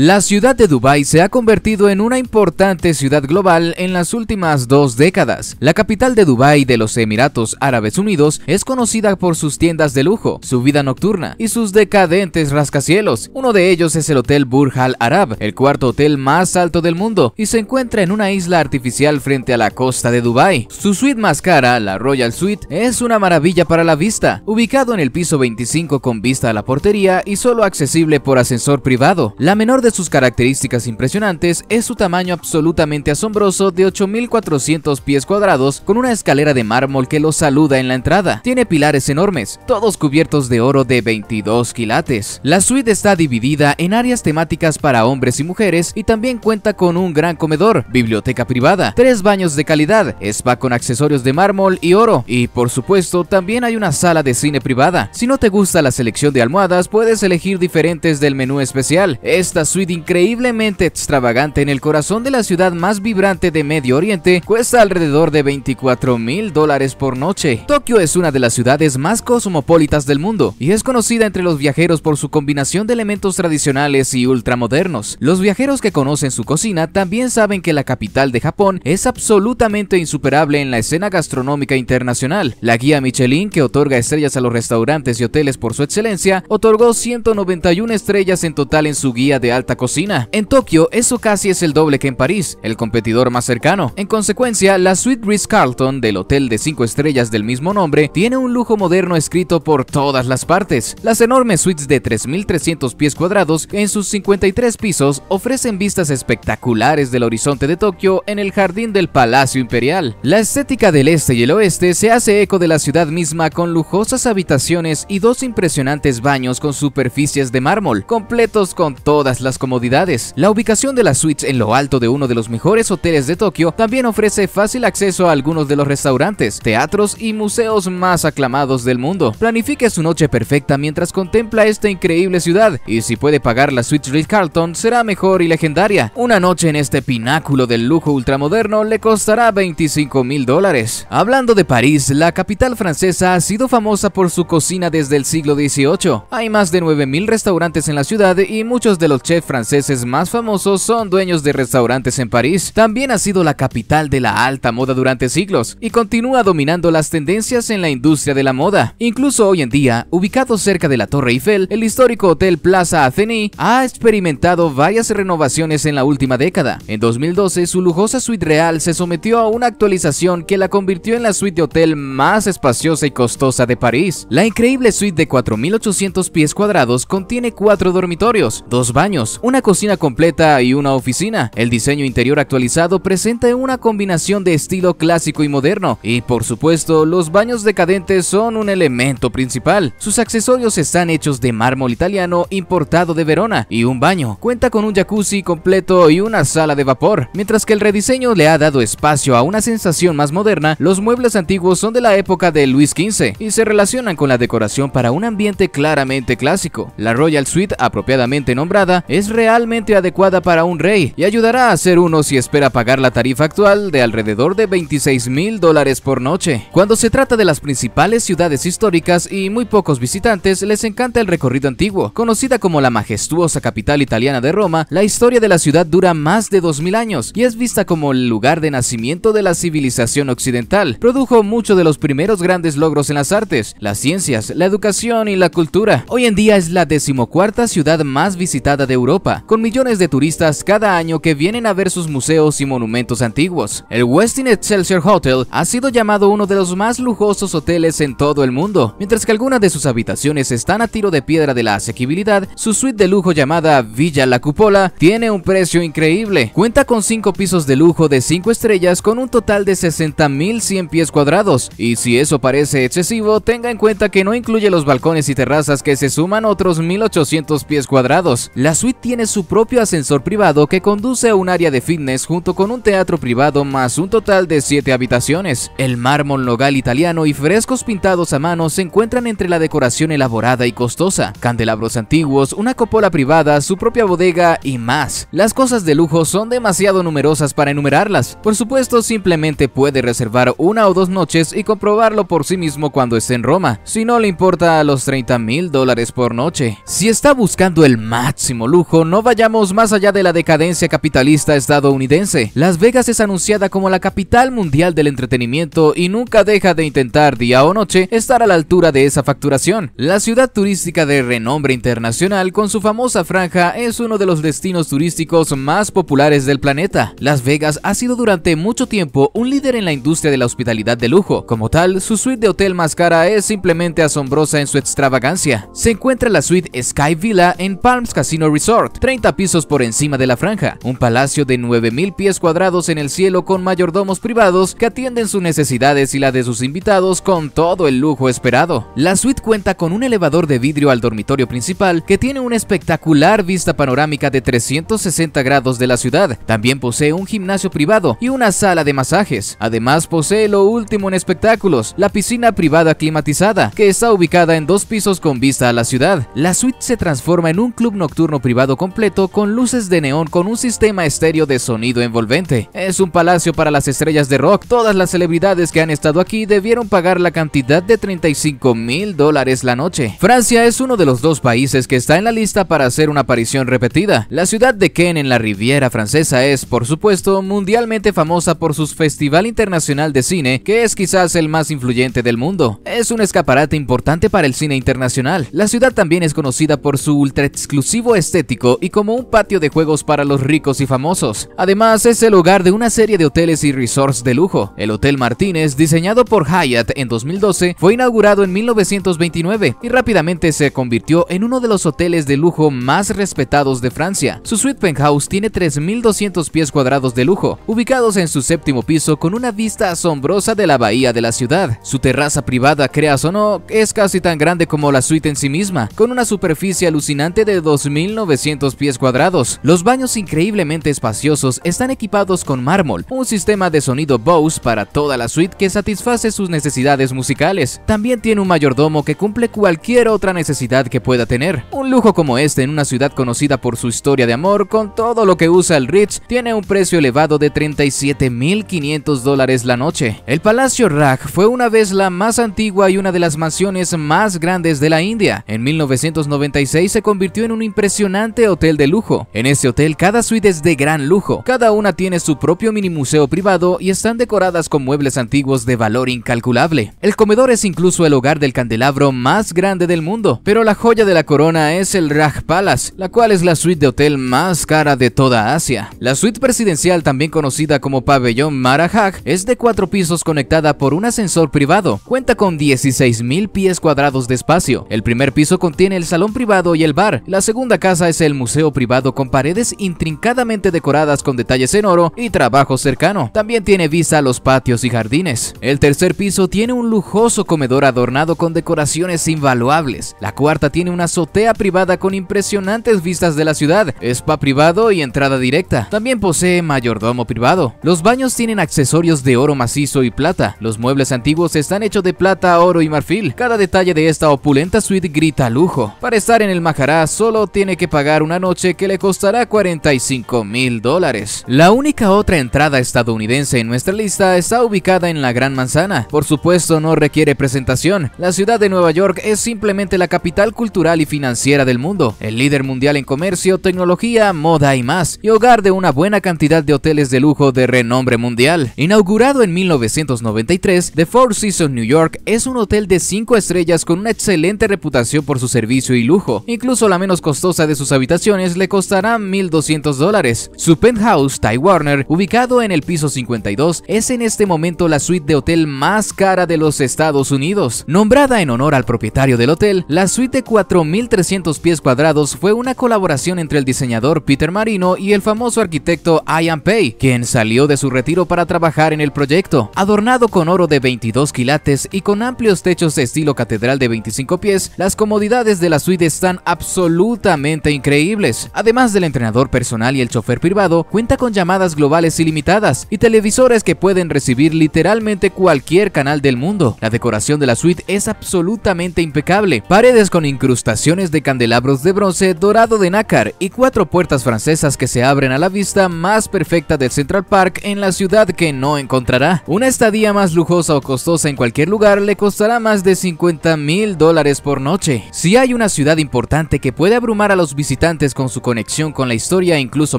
La ciudad de Dubái se ha convertido en una importante ciudad global en las últimas dos décadas. La capital de Dubái de los Emiratos Árabes Unidos es conocida por sus tiendas de lujo, su vida nocturna y sus decadentes rascacielos. Uno de ellos es el Hotel Burj Al Arab, el cuarto hotel más alto del mundo y se encuentra en una isla artificial frente a la costa de Dubái. Su suite más cara, la Royal Suite, es una maravilla para la vista, ubicado en el piso 25 con vista a la portería y solo accesible por ascensor privado. La menor de de sus características impresionantes es su tamaño absolutamente asombroso de 8400 pies cuadrados con una escalera de mármol que los saluda en la entrada. Tiene pilares enormes, todos cubiertos de oro de 22 quilates. La suite está dividida en áreas temáticas para hombres y mujeres y también cuenta con un gran comedor, biblioteca privada, tres baños de calidad, spa con accesorios de mármol y oro y por supuesto también hay una sala de cine privada. Si no te gusta la selección de almohadas puedes elegir diferentes del menú especial. Esta increíblemente extravagante en el corazón de la ciudad más vibrante de Medio Oriente cuesta alrededor de 24 mil dólares por noche. Tokio es una de las ciudades más cosmopolitas del mundo y es conocida entre los viajeros por su combinación de elementos tradicionales y ultramodernos. Los viajeros que conocen su cocina también saben que la capital de Japón es absolutamente insuperable en la escena gastronómica internacional. La guía Michelin, que otorga estrellas a los restaurantes y hoteles por su excelencia, otorgó 191 estrellas en total en su guía de alta cocina. En Tokio, eso casi es el doble que en París, el competidor más cercano. En consecuencia, la Suite Ritz-Carlton del hotel de 5 estrellas del mismo nombre tiene un lujo moderno escrito por todas las partes. Las enormes suites de 3.300 pies cuadrados en sus 53 pisos ofrecen vistas espectaculares del horizonte de Tokio en el jardín del Palacio Imperial. La estética del este y el oeste se hace eco de la ciudad misma con lujosas habitaciones y dos impresionantes baños con superficies de mármol, completos con todas las comodidades. La ubicación de la suites en lo alto de uno de los mejores hoteles de Tokio también ofrece fácil acceso a algunos de los restaurantes, teatros y museos más aclamados del mundo. Planifique su noche perfecta mientras contempla esta increíble ciudad y si puede pagar la suite Ritz Carlton será mejor y legendaria. Una noche en este pináculo del lujo ultramoderno le costará 25 mil dólares. Hablando de París, la capital francesa ha sido famosa por su cocina desde el siglo XVIII. Hay más de 9 mil restaurantes en la ciudad y muchos de los chefs franceses más famosos son dueños de restaurantes en París. También ha sido la capital de la alta moda durante siglos y continúa dominando las tendencias en la industria de la moda. Incluso hoy en día, ubicado cerca de la Torre Eiffel, el histórico Hotel Plaza Athénée ha experimentado varias renovaciones en la última década. En 2012, su lujosa suite real se sometió a una actualización que la convirtió en la suite de hotel más espaciosa y costosa de París. La increíble suite de 4.800 pies cuadrados contiene cuatro dormitorios, dos baños, una cocina completa y una oficina. El diseño interior actualizado presenta una combinación de estilo clásico y moderno, y por supuesto, los baños decadentes son un elemento principal. Sus accesorios están hechos de mármol italiano importado de Verona, y un baño cuenta con un jacuzzi completo y una sala de vapor. Mientras que el rediseño le ha dado espacio a una sensación más moderna, los muebles antiguos son de la época de Luis XV y se relacionan con la decoración para un ambiente claramente clásico. La Royal Suite, apropiadamente nombrada, es es realmente adecuada para un rey y ayudará a ser uno si espera pagar la tarifa actual de alrededor de 26 mil dólares por noche. Cuando se trata de las principales ciudades históricas y muy pocos visitantes, les encanta el recorrido antiguo. Conocida como la majestuosa capital italiana de Roma, la historia de la ciudad dura más de 2000 años y es vista como el lugar de nacimiento de la civilización occidental. Produjo muchos de los primeros grandes logros en las artes, las ciencias, la educación y la cultura. Hoy en día es la decimocuarta ciudad más visitada de Europa Europa, con millones de turistas cada año que vienen a ver sus museos y monumentos antiguos. El Westin Excelsior Hotel ha sido llamado uno de los más lujosos hoteles en todo el mundo, mientras que algunas de sus habitaciones están a tiro de piedra de la asequibilidad, su suite de lujo llamada Villa La Cupola tiene un precio increíble. Cuenta con 5 pisos de lujo de 5 estrellas con un total de 60.100 pies cuadrados, y si eso parece excesivo, tenga en cuenta que no incluye los balcones y terrazas que se suman otros 1.800 pies cuadrados. La suite tiene su propio ascensor privado que conduce a un área de fitness junto con un teatro privado más un total de 7 habitaciones. El mármol nogal italiano y frescos pintados a mano se encuentran entre la decoración elaborada y costosa, candelabros antiguos, una copola privada, su propia bodega y más. Las cosas de lujo son demasiado numerosas para enumerarlas. Por supuesto, simplemente puede reservar una o dos noches y comprobarlo por sí mismo cuando esté en Roma, si no le importa los 30 mil dólares por noche. Si está buscando el máximo lujo, no vayamos más allá de la decadencia capitalista estadounidense. Las Vegas es anunciada como la capital mundial del entretenimiento y nunca deja de intentar día o noche estar a la altura de esa facturación. La ciudad turística de renombre internacional con su famosa franja es uno de los destinos turísticos más populares del planeta. Las Vegas ha sido durante mucho tiempo un líder en la industria de la hospitalidad de lujo. Como tal, su suite de hotel más cara es simplemente asombrosa en su extravagancia. Se encuentra la suite Sky Villa en Palms Casino Resort 30 pisos por encima de la franja, un palacio de 9000 pies cuadrados en el cielo con mayordomos privados que atienden sus necesidades y la de sus invitados con todo el lujo esperado. La suite cuenta con un elevador de vidrio al dormitorio principal que tiene una espectacular vista panorámica de 360 grados de la ciudad. También posee un gimnasio privado y una sala de masajes. Además posee lo último en espectáculos, la piscina privada climatizada, que está ubicada en dos pisos con vista a la ciudad. La suite se transforma en un club nocturno privado completo con luces de neón con un sistema estéreo de sonido envolvente. Es un palacio para las estrellas de rock. Todas las celebridades que han estado aquí debieron pagar la cantidad de 35 mil dólares la noche. Francia es uno de los dos países que está en la lista para hacer una aparición repetida. La ciudad de Ken en la Riviera Francesa es, por supuesto, mundialmente famosa por su Festival Internacional de Cine, que es quizás el más influyente del mundo. Es un escaparate importante para el cine internacional. La ciudad también es conocida por su ultra exclusivo estético y como un patio de juegos para los ricos y famosos. Además, es el hogar de una serie de hoteles y resorts de lujo. El Hotel Martínez, diseñado por Hyatt en 2012, fue inaugurado en 1929 y rápidamente se convirtió en uno de los hoteles de lujo más respetados de Francia. Su suite penthouse tiene 3.200 pies cuadrados de lujo, ubicados en su séptimo piso con una vista asombrosa de la bahía de la ciudad. Su terraza privada, creas o no, es casi tan grande como la suite en sí misma, con una superficie alucinante de 2.900 pies cuadrados. Los baños increíblemente espaciosos están equipados con mármol, un sistema de sonido Bose para toda la suite que satisface sus necesidades musicales. También tiene un mayordomo que cumple cualquier otra necesidad que pueda tener. Un lujo como este en una ciudad conocida por su historia de amor, con todo lo que usa el Ritz, tiene un precio elevado de 37.500 dólares la noche. El Palacio Raj fue una vez la más antigua y una de las mansiones más grandes de la India. En 1996 se convirtió en un impresionante hotel de lujo. En este hotel cada suite es de gran lujo, cada una tiene su propio mini museo privado y están decoradas con muebles antiguos de valor incalculable. El comedor es incluso el hogar del candelabro más grande del mundo, pero la joya de la corona es el Raj Palace, la cual es la suite de hotel más cara de toda Asia. La suite presidencial, también conocida como pabellón Marajaj, es de cuatro pisos conectada por un ascensor privado. Cuenta con 16.000 pies cuadrados de espacio. El primer piso contiene el salón privado y el bar. La segunda casa es el museo privado con paredes intrincadamente decoradas con detalles en oro y trabajo cercano. También tiene vista a los patios y jardines. El tercer piso tiene un lujoso comedor adornado con decoraciones invaluables. La cuarta tiene una azotea privada con impresionantes vistas de la ciudad, spa privado y entrada directa. También posee mayordomo privado. Los baños tienen accesorios de oro macizo y plata. Los muebles antiguos están hechos de plata, oro y marfil. Cada detalle de esta opulenta suite grita lujo. Para estar en el Majará solo tiene que pagar una noche que le costará 45 mil dólares. La única otra entrada estadounidense en nuestra lista está ubicada en la Gran Manzana. Por supuesto no requiere presentación, la ciudad de Nueva York es simplemente la capital cultural y financiera del mundo, el líder mundial en comercio, tecnología, moda y más, y hogar de una buena cantidad de hoteles de lujo de renombre mundial. Inaugurado en 1993, The Four Seasons New York es un hotel de 5 estrellas con una excelente reputación por su servicio y lujo, incluso la menos costosa de sus habitaciones le costará 1.200 dólares. Su penthouse, Ty Warner, ubicado en el piso 52, es en este momento la suite de hotel más cara de los Estados Unidos. Nombrada en honor al propietario del hotel, la suite de 4.300 pies cuadrados fue una colaboración entre el diseñador Peter Marino y el famoso arquitecto Ian Pay, quien salió de su retiro para trabajar en el proyecto. Adornado con oro de 22 quilates y con amplios techos de estilo catedral de 25 pies, las comodidades de la suite están absolutamente increíbles increíbles. Además del entrenador personal y el chofer privado, cuenta con llamadas globales ilimitadas y televisores que pueden recibir literalmente cualquier canal del mundo. La decoración de la suite es absolutamente impecable. Paredes con incrustaciones de candelabros de bronce dorado de nácar y cuatro puertas francesas que se abren a la vista más perfecta del Central Park en la ciudad que no encontrará. Una estadía más lujosa o costosa en cualquier lugar le costará más de 50 mil dólares por noche. Si hay una ciudad importante que puede abrumar a los visitantes, visitantes con su conexión con la historia, incluso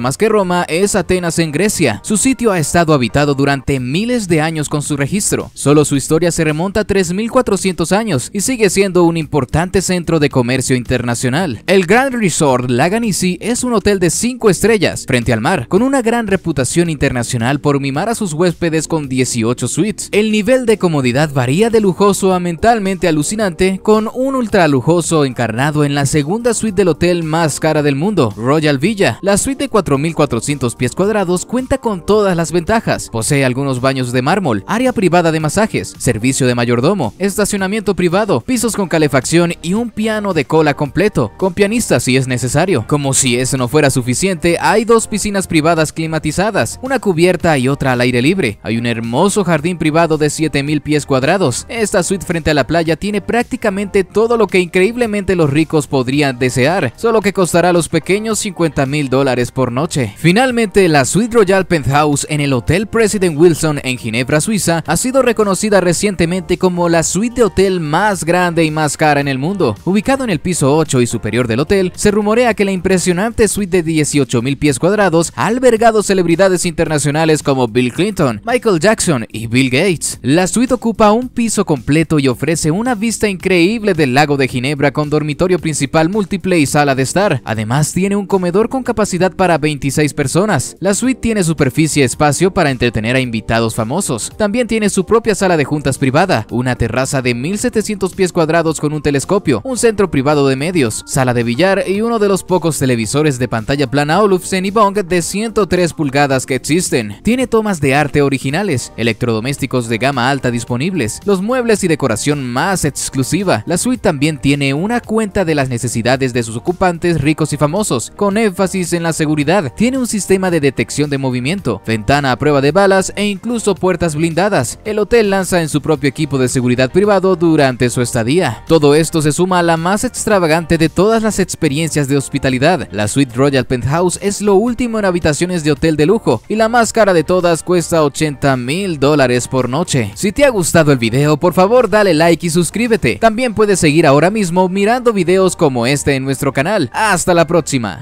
más que Roma, es Atenas en Grecia. Su sitio ha estado habitado durante miles de años con su registro. Solo su historia se remonta a 3.400 años y sigue siendo un importante centro de comercio internacional. El Grand Resort Laganisi es un hotel de 5 estrellas frente al mar, con una gran reputación internacional por mimar a sus huéspedes con 18 suites. El nivel de comodidad varía de lujoso a mentalmente alucinante, con un ultra lujoso encarnado en la segunda suite del hotel más cara del mundo, Royal Villa. La suite de 4400 pies cuadrados cuenta con todas las ventajas. Posee algunos baños de mármol, área privada de masajes, servicio de mayordomo, estacionamiento privado, pisos con calefacción y un piano de cola completo, con pianista si es necesario. Como si eso no fuera suficiente, hay dos piscinas privadas climatizadas, una cubierta y otra al aire libre. Hay un hermoso jardín privado de 7000 pies cuadrados. Esta suite frente a la playa tiene prácticamente todo lo que increíblemente los ricos podrían desear, solo que costará los pequeños 50 mil dólares por noche. Finalmente, la Suite Royal Penthouse en el Hotel President Wilson en Ginebra, Suiza, ha sido reconocida recientemente como la suite de hotel más grande y más cara en el mundo. Ubicado en el piso 8 y superior del hotel, se rumorea que la impresionante suite de 18 mil pies cuadrados ha albergado celebridades internacionales como Bill Clinton, Michael Jackson y Bill Gates. La suite ocupa un piso completo y ofrece una vista increíble del lago de Ginebra con dormitorio principal múltiple y sala de estar. Además, tiene un comedor con capacidad para 26 personas. La suite tiene superficie espacio para entretener a invitados famosos. También tiene su propia sala de juntas privada, una terraza de 1700 pies cuadrados con un telescopio, un centro privado de medios, sala de billar y uno de los pocos televisores de pantalla plana Olufsen y Bong de 103 pulgadas que existen. Tiene tomas de arte originales, electrodomésticos de gama alta disponibles, los muebles y decoración más exclusiva. La suite también tiene una cuenta de las necesidades de sus ocupantes ricos y famosos, con énfasis en la seguridad. Tiene un sistema de detección de movimiento, ventana a prueba de balas e incluso puertas blindadas. El hotel lanza en su propio equipo de seguridad privado durante su estadía. Todo esto se suma a la más extravagante de todas las experiencias de hospitalidad. La suite Royal Penthouse es lo último en habitaciones de hotel de lujo y la más cara de todas cuesta 80 mil dólares por noche. Si te ha gustado el video, por favor dale like y suscríbete. También puedes seguir ahora mismo mirando videos como este en nuestro canal hasta la próxima.